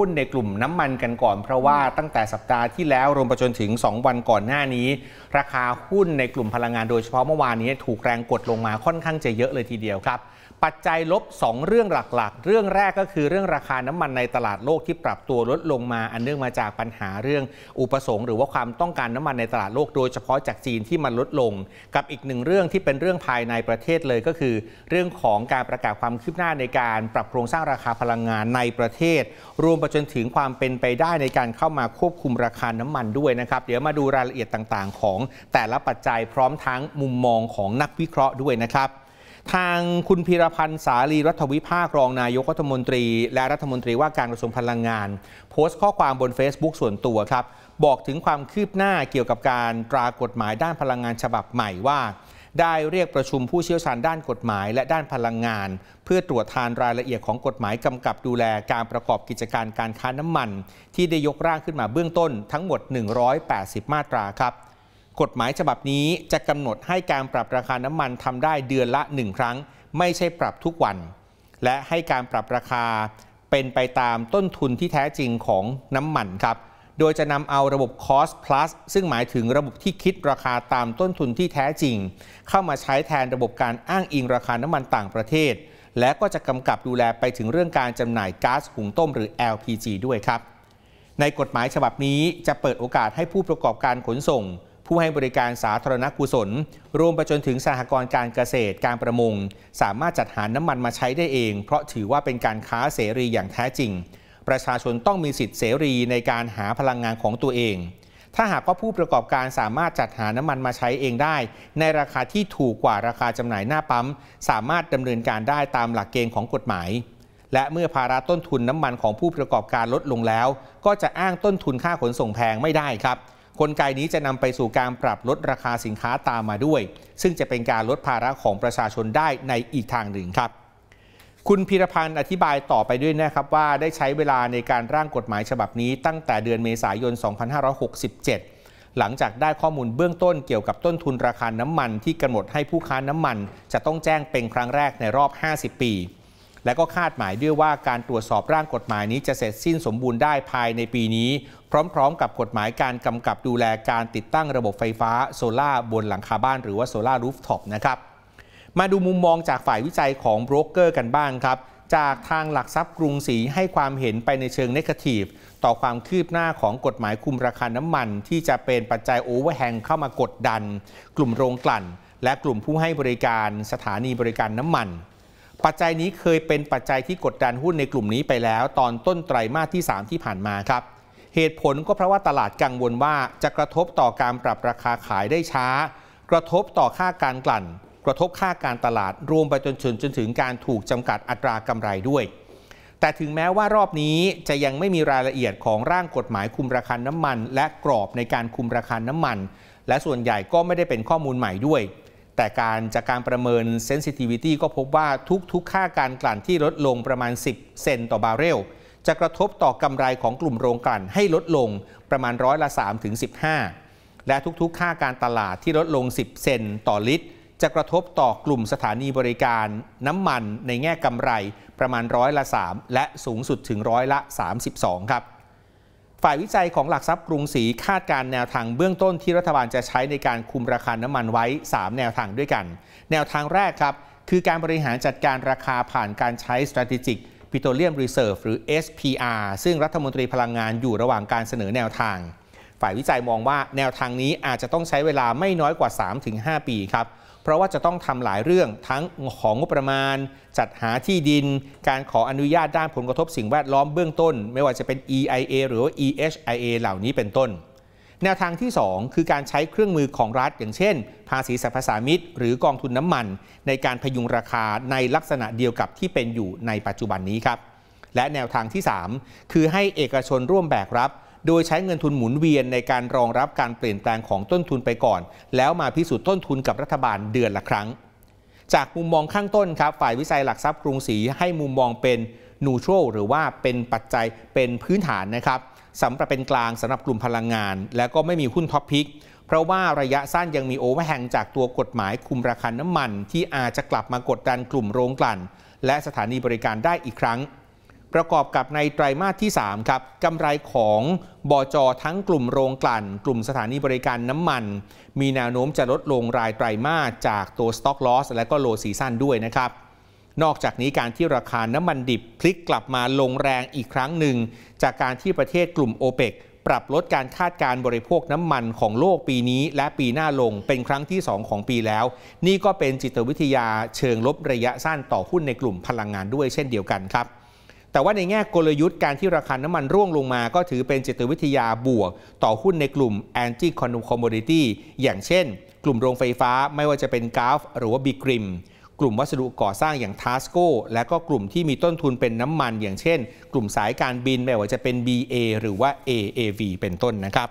หุ้นในกลุ่มน้ำมันกันก่อน เพราะว่าตั้งแต่สัปดาห์ที่แล้ว รวมไปจนถึง 2 วันก่อนหน้านี้ ราคาหุ้นในกลุ่มพลังงานโดยเฉพาะเมื่อวานนี้ ถูกแรงกดลงมาค่อนข้างจะเยอะเลยทีเดียวครับปัจจัยลบ 2 เรื่องหลักๆ เรื่องแรกก็คือเรื่องราคาน้ำมันในตลาดโลกที่ปรับตัวลดลงมาอันเนื่องมาจากปัญหาเรื่องอุปสงค์หรือว่าความต้องการน้ำมันในตลาดโลกโดยเฉพาะจากจีนที่มันลดลง กับอีกหนึ่งเรื่องที่เป็นเรื่องภายในประเทศเลยก็คือ เรื่องของการประกาศความคืบหน้าในการปรับโครงสร้างราคาพลังงานในประเทศรวมไปจนถึงความเป็นไปได้ในการเข้ามาควบคุมราคาน้ำมันด้วยนะครับเดี๋ยวมาดูรายละเอียดต่าง ๆ ของ แต่ละปัจจัยพร้อมทั้งมุมมองของนักวิเคราะห์ด้วยนะครับทางคุณพีรพันธ์สาลีรัฐวิภาค รองนายกรัฐมนตรีและรัฐมนตรีว่าการกระทรวงพลังงาน โพสต์ข้อความบน Facebook ส่วนตัวครับบอกถึงความคืบหน้าเกี่ยวกับการ ตรากฎหมายด้านพลังงานฉบับใหม่ว่า ได้เรียกประชุมผู้เชี่ยวชาญด้านกฎหมายและด้านพลังงาน เพื่อตรวจทานรายละเอียดของกฎหมายกำกับดูแลการประกอบกิจการการค้าน้ำมัน ที่ได้ยกร่างขึ้นมาเบื้องต้น ทั้งหมด 180 มาตราครับกฎหมายฉบับนี้จะกำหนดให้การปรับราคาน้ำมัน ทำได้เดือนละ 1 ครั้ง ไม่ใช่ปรับทุกวัน และให้การปรับราคาเป็นไปตามต้นทุนที่แท้จริงของน้ำมันครับโดยจะนำเอาระบบ cost plus ซึ่งหมายถึงระบบที่คิดราคาตามต้นทุนที่แท้จริง เข้ามาใช้แทนระบบการอ้างอิงราคาน้ำมันต่างประเทศ และก็จะกำกับดูแลไปถึงเรื่องการจำหน่ายก๊าซหุงต้มหรือ LPG ด้วยครับ ในกฎหมายฉบับนี้จะเปิดโอกาสให้ผู้ประกอบการขนส่งผู้ให้บริการสาธารณกุศล รวมไปจนถึงสหกรณ์การเกษตรการประมง สามารถจัดหาน้ำมันมาใช้ได้เอง เพราะถือว่าเป็นการค้าเสรีอย่างแท้จริง ประชาชนต้องมีสิทธิเสรีในการหาพลังงานของตัวเอง ถ้าหากว่าผู้ประกอบการสามารถจัดหาน้ำมันมาใช้เองได้ ในราคาที่ถูกกว่าราคาจำหน่ายหน้าปั๊มสามารถดำเนินการได้ตามหลักเกณฑ์ของกฎหมาย และเมื่อภาระต้นทุนน้ำมันของผู้ประกอบการลดลงแล้ว ก็จะอ้างต้นทุนค่าขนส่งแพงไม่ได้ครับกลไกนี้จะนำไปสู่การปรับลดราคาสินค้าตามมาด้วย ซึ่งจะเป็นการลดภาระของประชาชนได้ในอีกทางหนึ่งครับ คุณพีรพันธ์อธิบายต่อไปด้วยนะครับว่าได้ใช้เวลาในการร่างกฎหมายฉบับนี้ตั้งแต่เดือนเมษายน 2567 หลังจากได้ข้อมูลเบื้องต้นเกี่ยวกับต้นทุนราคาน้ำมัน ที่กำหนดให้ผู้ค้าน้ำมันจะต้องแจ้งเป็นครั้งแรกในรอบ 50 ปีและก็คาดหมายด้วยว่าการตรวจสอบร่างกฎหมายนี้จะเสร็จสิ้นสมบูรณ์ได้ภายในปีนี้ พร้อมๆ กับกฎหมายการกำกับดูแลการติดตั้งระบบไฟฟ้า โซลา่าบนหลังคาบ้านหรือว่าโซลา่ารูฟท็อปนะครับ มาดูมุมมองจากฝ่ายวิจัยของโบรกเกอร์กันบ้างครับ จากทางหลักทรัพย์กรุงศรีให้ความเห็นไปในเชิงเนกาทีฟต่อความคืบหน้าของกฎหมายคุมราคาน้ำมัน ที่จะเป็นปัจจัยโอเวอร์แฮงเข้ามากดดัน กลุ่มโรงกลั่น และกลุ่มผู้ให้บริการสถานีบริการน้ำมันปัจจัยนี้เคยเป็นปัจจัยที่กดดันหุ้นในกลุ่มนี้ไปแล้ว ตอนต้นไตรมาสที่ 3 ที่ผ่านมาครับ เหตุผลก็เพราะว่าตลาดกังวลว่าจะกระทบต่อการปรับราคาขายได้ช้า กระทบต่อค่าการกลั่น กระทบค่าการตลาดรวมไปจนถึงจนถึงการถูกจำกัดอัตรากำไรด้วย แต่ถึงแม้ว่ารอบนี้จะยังไม่มีรายละเอียดของร่างกฎหมายคุมราคาน้ำมัน และกรอบในการคุมราคาน้ำมัน และส่วนใหญ่ก็ไม่ได้เป็นข้อมูลใหม่ด้วยแต่การจากการประเมิน sensitivity ก็พบว่าทุก ๆ ค่าการกลั่นที่ลดลงประมาณ 10 เซนต์ต่อบาร์เรลจะกระทบต่อกำไรของกลุ่มโรงกลั่นให้ลดลงประมาณร้อยละ3ถึง 15 และทุกๆค่าการตลาดที่ลดลง 10 เซนต่อลิตร จะกระทบต่อกลุ่มสถานีบริการน้ำมันในแง่กำไรประมาณร้อยละ 3 และสูงสุดถึงร้อยละ 32 ครับฝ่ายวิจัยของหลักทรัพย์กรุงศรีคาดการแนวทางเบื้องต้นที่รัฐบาลจะใช้ในการคุมราคาน้ำมันไว้ 3 แนวทางด้วยกัน แนวทางแรกครับ คือการบริหารจัดการราคาผ่านการใช้ strategic petroleum reserve หรือ SPR ซึ่งรัฐมนตรีพลังงานอยู่ระหว่างการเสนอแนวทาง ฝ่ายวิจัยมองว่าแนวทางนี้อาจจะต้องใช้เวลาไม่น้อยกว่า 3-5 ปีครับราะว่าจะต้องทำหลายเรื่องทั้งของงบประมาณ จัดหาที่ดิน การขออนุญาตด้านผลกระทบสิ่งแวดล้อมเบื้องต้น ไม่ว่าจะเป็น EIA หรือว่า EHIA เหล่านี้เป็นต้น แนวทางที่ 2 คือการใช้เครื่องมือของรัฐอย่างเช่น ภาษีสรรพสามิตหรือกองทุนน้ำมัน ในการพยุงราคาในลักษณะเดียวกับที่เป็นอยู่ในปัจจุบันนี้ครับ และแนวทางที่ 3 คือให้เอกชนร่วมแบกรับโดยใช้เงินทุนหมุนเวียนในการรองรับการเปลี่ยนแปลงของต้นทุนไปก่อน แล้วมาพิสูจน์ต้นทุนกับรัฐบาลเดือนละครั้ง จากมุมมองข้างต้นครับ ฝ่ายวิจัยหลักทรัพย์กรุงศรีให้มุมมองเป็นนูโตรหรือว่าเป็นปัจจัยเป็นพื้นฐานนะครับ สำหรับเป็นกลางสำหรับกลุ่มพลังงาน แล้วก็ไม่มีหุ้นท็อปพิกเพราะว่าระยะสั้นยังมีโอเวอร์แฮงจากตัวกฎหมายคุมราคาน้ามันที่อาจจะกลับมากดดันกลุ่มโรงกลั่น และสถานีบริการได้อีกครั้งประกอบกับในไตรมาสที่ 3 ครับกำไรของบอจอทั้งกลุ่มโรงกลั่น กลุ่มสถานีบริการน้ำมัน มีแนวโน้มจะลดลงรายไตรมาส จากตัวสต็อกลอสและก็โลซีซันด้วยนะครับ นอกจากนี้การที่ราคาน้ำมันดิบ พลิกกลับมาลงแรงอีกครั้งหนึ่ง จากการที่ประเทศกลุ่มโอเปกปรับลดการคาดการบริโภคน้ำมันของโลกปีนี้ และปีหน้าลงเป็นครั้งที่ 2 ของปีแล้ว นี่ก็เป็นจิตวิทยา เชิงลบระยะสั้นต่อหุ้นในกลุ่มพลังงานด้วยเช่นเดียวกันครับแต่ว่าในแง่กลยุทธ์การที่ราคาน้ำมันร่วงลงมา ก็ถือเป็นจิตวิทยาบวก ต่อหุ้นในกลุ่ม anti c o โ m o d i t y อย่างเช่นกลุ่มโรงไฟฟ้าไม่ว่าจะเป็นกาฟ หรือว่าบิกริม กลุ่มวัสดุก่อสร้างอย่างทัสโกและก็กลุ่มที่มีต้นทุนเป็นน้ำมันอย่างเช่นกลุ่มสายการบินไม่ว่าจะเป็น BA หรือว่า AAV เป็นต้นนะครับ